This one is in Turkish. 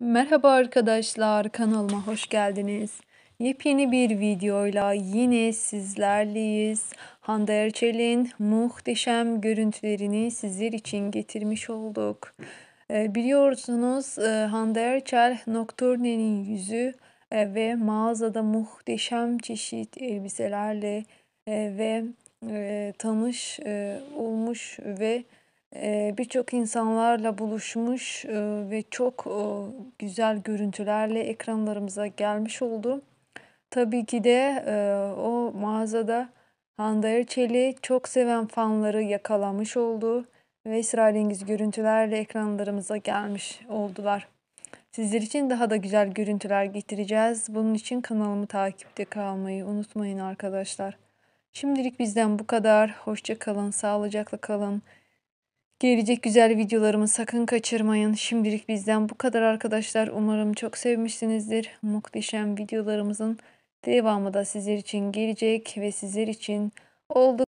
Merhaba arkadaşlar kanalıma hoş geldiniz. Yepyeni bir videoyla yine sizlerleyiz. Hande Erçel'in muhteşem görüntülerini sizler için getirmiş olduk. Ee, biliyorsunuz e, Hande Erçel Nocturne'nin yüzü e, ve mağazada muhteşem çeşit elbiselerle e, ve tanış olmuş ve birçok insanlarla buluşmuş ve çok güzel görüntülerle ekranlarımıza gelmiş oldu. Tabii ki de o mağazada Hande Erçel'i çok seven fanları yakalamış oldu ve İsrail görüntülerle ekranlarımıza gelmiş oldular. Sizler için daha da güzel görüntüler getireceğiz. Bunun için kanalımı takipte kalmayı unutmayın arkadaşlar. Şimdilik bizden bu kadar. Hoşça kalın, sağlıcakla kalın. Gelecek güzel videolarımı sakın kaçırmayın. Şimdilik bizden bu kadar arkadaşlar. Umarım çok sevmişsinizdir. Muhteşem videolarımızın devamı da sizler için gelecek ve sizler için oldu.